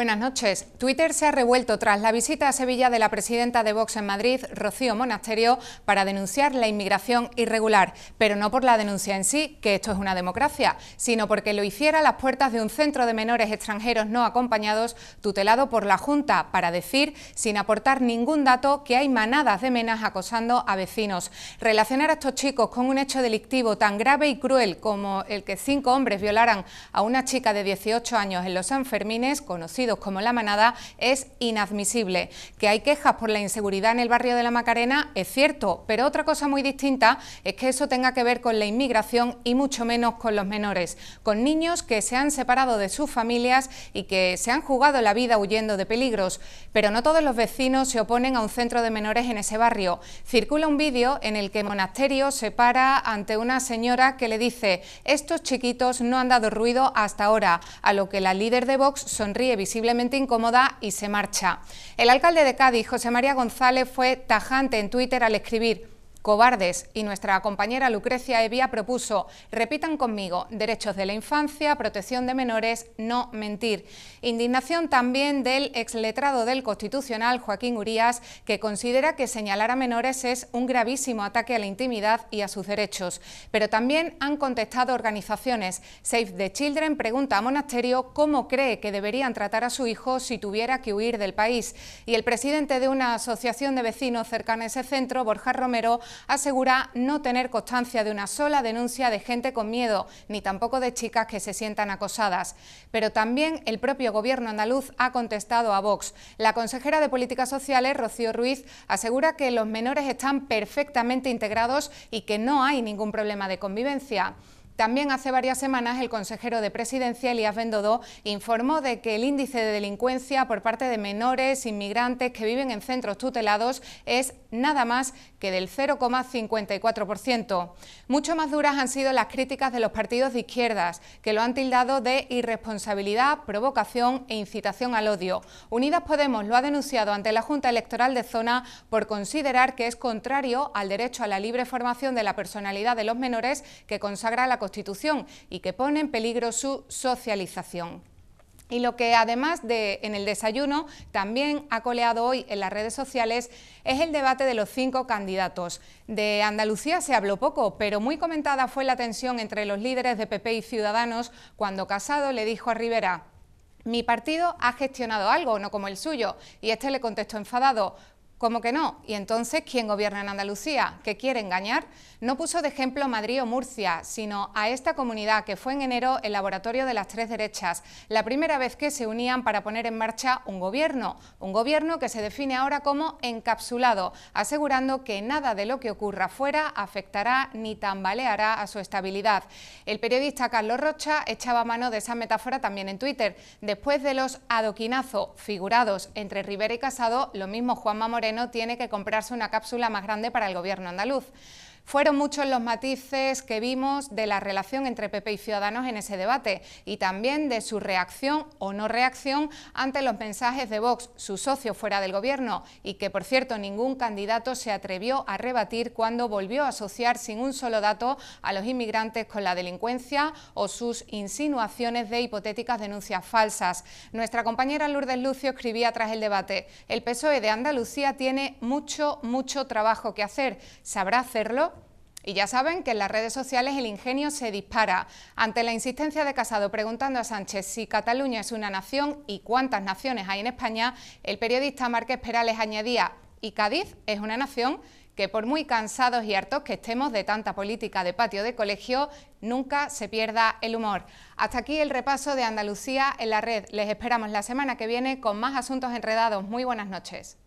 Buenas noches. Twitter se ha revuelto tras la visita a Sevilla de la presidenta de Vox en Madrid, Rocío Monasterio, para denunciar la inmigración irregular, pero no por la denuncia en sí, que esto es una democracia, sino porque lo hiciera a las puertas de un centro de menores extranjeros no acompañados tutelado por la Junta, para decir, sin aportar ningún dato, que hay manadas de menas acosando a vecinos. Relacionar a estos chicos con un hecho delictivo tan grave y cruel como el que cinco hombres violaran a una chica de 18 años en los Sanfermines, conocido como La Manada es inadmisible. Que hay quejas por la inseguridad en el barrio de La Macarena es cierto, pero otra cosa muy distinta es que eso tenga que ver con la inmigración y mucho menos con los menores, con niños que se han separado de sus familias y que se han jugado la vida huyendo de peligros. Pero no todos los vecinos se oponen a un centro de menores en ese barrio. Circula un vídeo en el que Monasterio se para ante una señora que le dice «Estos chiquitos no han dado ruido hasta ahora», a lo que la líder de Vox sonríe visiblemente incómoda y se marcha. El alcalde de Cádiz, José María González, fue tajante en Twitter al escribir cobardes y nuestra compañera Lucrecia Evia propuso repitan conmigo derechos de la infancia, protección de menores, no mentir. Indignación también del exletrado del Constitucional Joaquín Urías que considera que señalar a menores es un gravísimo ataque a la intimidad y a sus derechos. Pero también han contestado organizaciones. Save the Children pregunta a Monasterio cómo cree que deberían tratar a su hijo si tuviera que huir del país. Y el presidente de una asociación de vecinos cercana a ese centro, Borja Romero, asegura no tener constancia de una sola denuncia de gente con miedo, ni tampoco de chicas que se sientan acosadas. Pero también el propio gobierno andaluz ha contestado a Vox. La consejera de Políticas Sociales, Rocío Ruiz, asegura que los menores están perfectamente integrados y que no hay ningún problema de convivencia. También hace varias semanas el consejero de Presidencia, Elías Bendodó, informó de que el índice de delincuencia por parte de menores inmigrantes que viven en centros tutelados es nada más que del 0,54%. Mucho más duras han sido las críticas de los partidos de izquierdas, que lo han tildado de irresponsabilidad, provocación e incitación al odio. Unidas Podemos lo ha denunciado ante la Junta Electoral de Zona por considerar que es contrario al derecho a la libre formación de la personalidad de los menores que consagra la Constitución y que pone en peligro su socialización. Y lo que además de en el desayuno también ha coleado hoy en las redes sociales es el debate de los cinco candidatos. De Andalucía se habló poco, pero muy comentada fue la tensión entre los líderes de PP y Ciudadanos cuando Casado le dijo a Rivera mi partido ha gestionado algo, no como el suyo, y este le contestó enfadado, ¿Cómo que no? Y entonces, ¿quién gobierna en Andalucía? ¿Que quiere engañar? No puso de ejemplo Madrid o Murcia, sino a esta comunidad que fue en enero el laboratorio de las tres derechas, la primera vez que se unían para poner en marcha un gobierno, un gobierno que se define ahora como encapsulado, asegurando que nada de lo que ocurra fuera afectará ni tambaleará a su estabilidad. El periodista Carlos Rocha echaba mano de esa metáfora también en Twitter, después de los adoquinazo figurados entre Rivera y Casado, lo mismo Juanma Moreno no tiene que comprarse una cápsula más grande para el gobierno andaluz. Fueron muchos los matices que vimos de la relación entre PP y Ciudadanos en ese debate y también de su reacción o no reacción ante los mensajes de Vox, su socio fuera del Gobierno, y que, por cierto, ningún candidato se atrevió a rebatir cuando volvió a asociar sin un solo dato a los inmigrantes con la delincuencia o sus insinuaciones de hipotéticas denuncias falsas. Nuestra compañera Lourdes Lucio escribía tras el debate, el PSOE de Andalucía tiene mucho, mucho trabajo que hacer. ¿Sabrá hacerlo? Y ya saben que en las redes sociales el ingenio se dispara. Ante la insistencia de Casado preguntando a Sánchez si Cataluña es una nación y cuántas naciones hay en España, el periodista Márquez Perales añadía, y Cádiz es una nación que por muy cansados y hartos que estemos de tanta política de patio de colegio, nunca se pierda el humor. Hasta aquí el repaso de Andalucía en la red. Les esperamos la semana que viene con más asuntos enredados. Muy buenas noches.